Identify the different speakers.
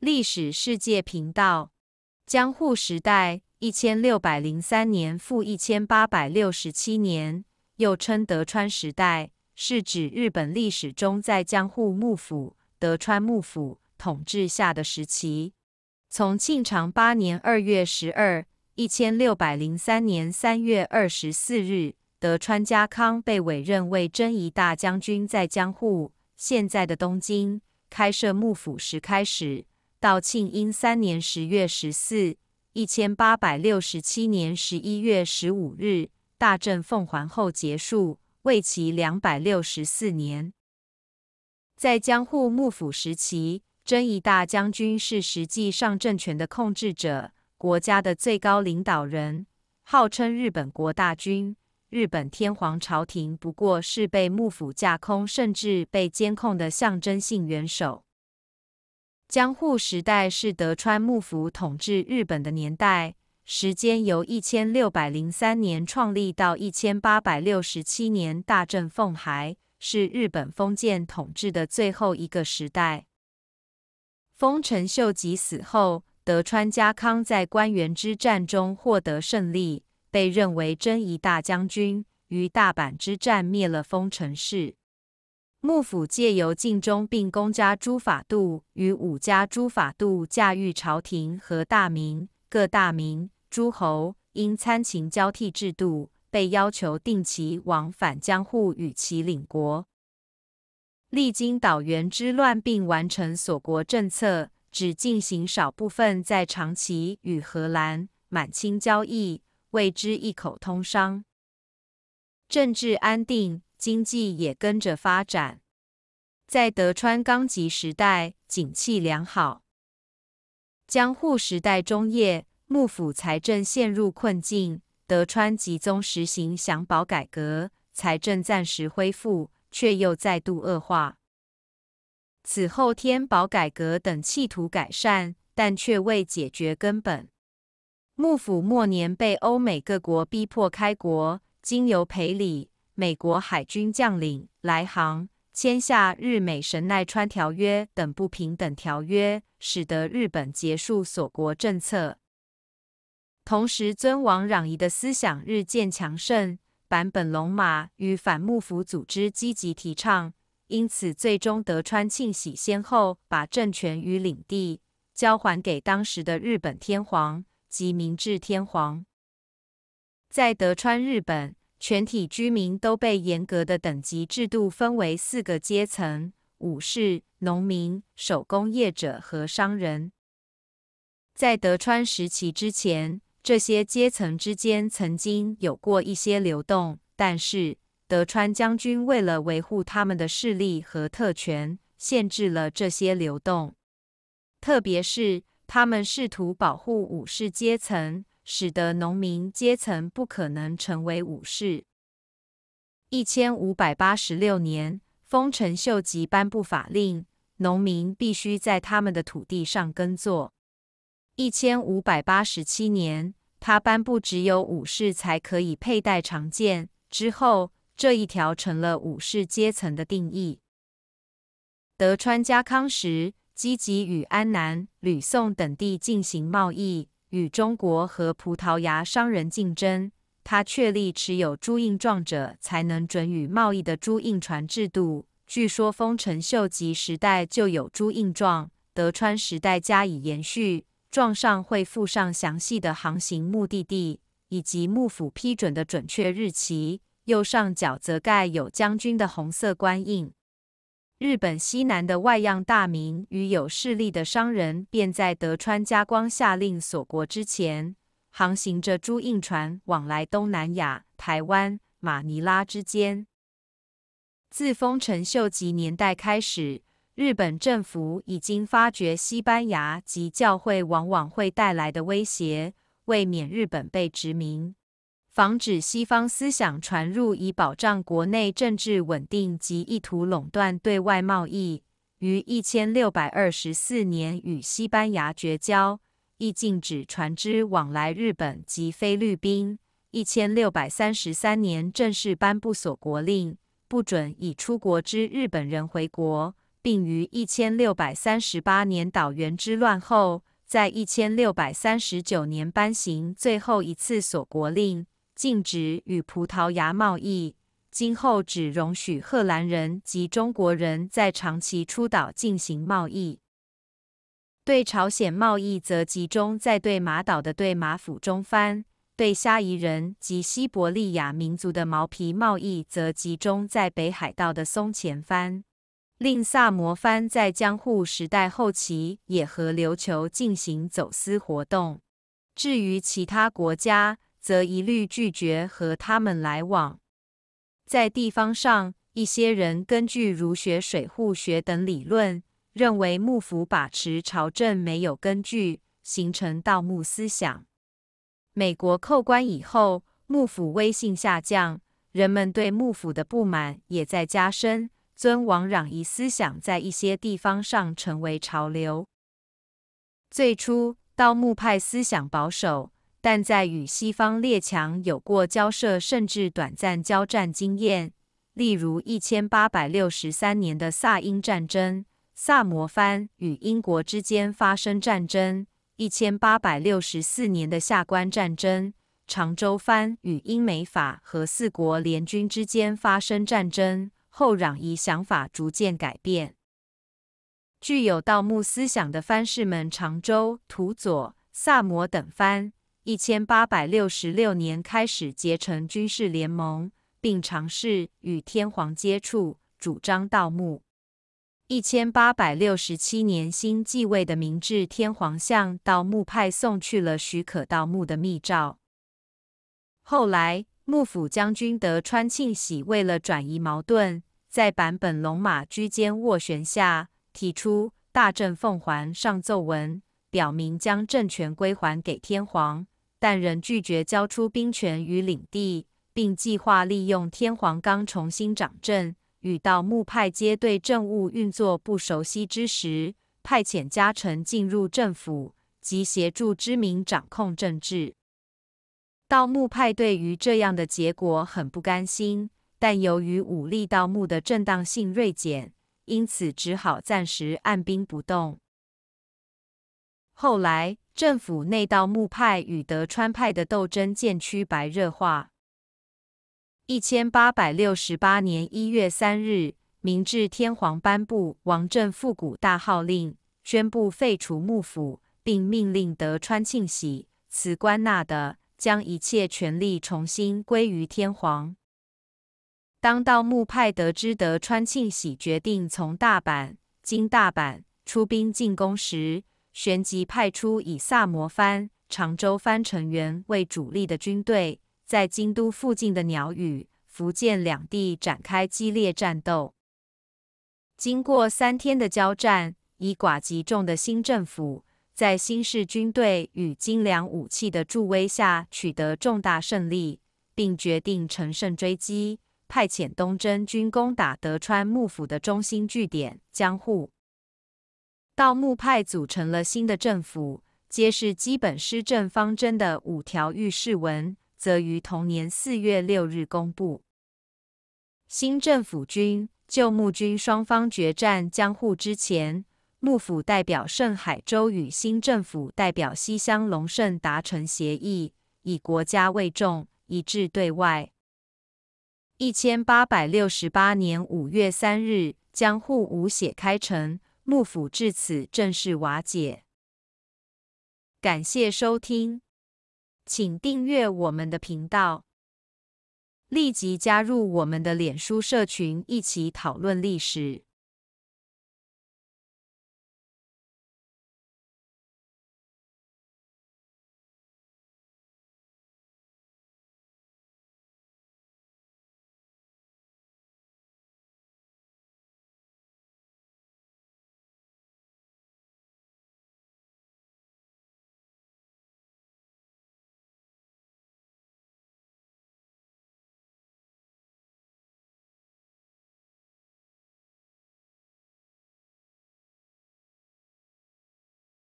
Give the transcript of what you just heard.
Speaker 1: 历史世界频道，江户时代（一千六百零三年一千八百六十七年），又称德川时代，是指日本历史中在江户幕府德川幕府统治下的时期。从庆长八年二月十二（一千六百零三年三月二十四日），德川家康被委任为征夷大将军，在江户（现在的东京）开设幕府时开始。到庆应三年十月十四 （1867 年十一月十五日），大政奉还后结束，为期两百六十四年。在江户幕府时期，征夷大将军是实际上政权的控制者，国家的最高领导人，号称日本国大军。日本天皇朝廷不过是被幕府架空，甚至被监控的象征性元首。江户时代是德川幕府统治日本的年代，时间由一千六百零三年创立到一千八百六十七年。大政奉还是日本封建统治的最后一个时代。丰臣秀吉死后，德川家康在官员之战中获得胜利，被认为真一大将军，于大阪之战灭了丰臣氏。幕府借由晋中并公家诸法度与武家诸法度驾驭朝廷和大明各大明诸侯因参秦交替制度被要求定期往返江户与其领国。历经岛原之乱并完成锁国政策，只进行少部分在长崎与荷兰、满清交易，为之一口通商。政治安定。经济也跟着发展，在德川纲吉时代，景气良好。江户时代中叶，幕府财政陷入困境，德川吉宗实行享保改革，财政暂时恢复，却又再度恶化。此后，天保改革等企图改善，但却未解决根本。幕府末年被欧美各国逼迫开国，经由赔礼。美国海军将领来航签下日美神奈川条约等不平等条约，使得日本结束锁国政策。同时，尊王攘夷的思想日渐强盛，坂本龙马与反幕府组织积极提倡，因此最终德川庆喜先后把政权与领地交还给当时的日本天皇及明治天皇。在德川日本。全体居民都被严格的等级制度分为四个阶层：武士、农民、手工业者和商人。在德川时期之前，这些阶层之间曾经有过一些流动，但是德川将军为了维护他们的势力和特权，限制了这些流动，特别是他们试图保护武士阶层。使得农民阶层不可能成为武士。一千五百八十六年，丰臣秀吉颁布法令，农民必须在他们的土地上耕作。一千五百八十七年，他颁布只有武士才可以佩戴长剑，之后这一条成了武士阶层的定义。德川家康时，积极与安南、吕宋等地进行贸易。与中国和葡萄牙商人竞争，他确立持有朱印状者才能准予贸易的朱印船制度。据说丰臣秀吉时代就有朱印状，德川时代加以延续。状上会附上详细的航行目的地以及幕府批准的准确日期，右上角则盖有将军的红色官印。日本西南的外样大名与有势力的商人，便在德川家光下令锁国之前，航行着朱印船往来东南亚、台湾、马尼拉之间。自丰臣秀吉年代开始，日本政府已经发觉西班牙及教会往往会带来的威胁，为免日本被殖民。防止西方思想传入，以保障国内政治稳定及意图垄断对外贸易。于一千六百二十四年与西班牙绝交，亦禁止船只往来日本及菲律宾。一千六百三十三年正式颁布锁国令，不准已出国之日本人回国，并于一千六百三十八年岛原之乱后，在一千六百三十九年颁行最后一次锁国令。禁止与葡萄牙贸易，今后只容许荷兰人及中国人在长崎出岛进行贸易。对朝鲜贸易则集中在对马岛的对马府中藩，对虾夷人及西伯利亚民族的毛皮贸易则集中在北海道的松前藩。令萨摩藩在江户时代后期也和琉球进行走私活动。至于其他国家。则一律拒绝和他们来往。在地方上，一些人根据儒学、水户学等理论，认为幕府把持朝政没有根据，形成盗墓思想。美国扣关以后，幕府威信下降，人们对幕府的不满也在加深，尊王攘夷思想在一些地方上成为潮流。最初，盗墓派思想保守。但在与西方列强有过交涉，甚至短暂交战经验，例如一千八百六十三年的萨英战争，萨摩藩与英国之间发生战争；一千八百六十四年的下关战争，长州藩与英美法和四国联军之间发生战争后，攘夷想法逐渐改变。具有盗墓思想的藩士们，长州、土佐、萨摩等藩。一千八百六十六年开始结成军事联盟，并尝试与天皇接触，主张盗墓。一千八百六十七年，新继位的明治天皇向盗墓派送去了许可盗墓的密诏。后来，幕府将军德川庆喜为了转移矛盾，在版本龙马居间斡旋下，提出大政奉还上奏文，表明将政权归还给天皇。但仍拒绝交出兵权与领地，并计划利用天皇刚重新掌政与盗墓派皆对政务运作不熟悉之时，派遣家臣进入政府及协助知名掌控政治。盗墓派对于这样的结果很不甘心，但由于武力盗墓的正当性锐减，因此只好暂时按兵不动。后来。政府内道幕派与德川派的斗争渐趋白热化。一千八百六十八年一月三日，明治天皇颁布王政复古大号令，宣布废除幕府，并命令德川庆喜辞官纳德，将一切权力重新归于天皇。当道幕派得知德川庆喜决定从大阪经大阪出兵进攻时，旋即派出以萨摩藩、长州藩成员为主力的军队，在京都附近的鸟羽、福建两地展开激烈战斗。经过三天的交战，以寡击众的新政府，在新式军队与精良武器的助威下，取得重大胜利，并决定乘胜追击，派遣东征军攻打德川幕府的中心据点江户。盗墓派组成了新的政府，揭示基本施政方针的五条御誓文，则于同年四月六日公布。新政府军、旧幕军双方决战江户之前，幕府代表盛海舟与新政府代表西乡隆盛达成协议，以国家为重，一致对外。一千八百六十八年五月三日，江户武血开城。幕府至此正式瓦解。感谢收听，请订阅我们的频道，立即加入我们的脸书社群，一起讨论历史。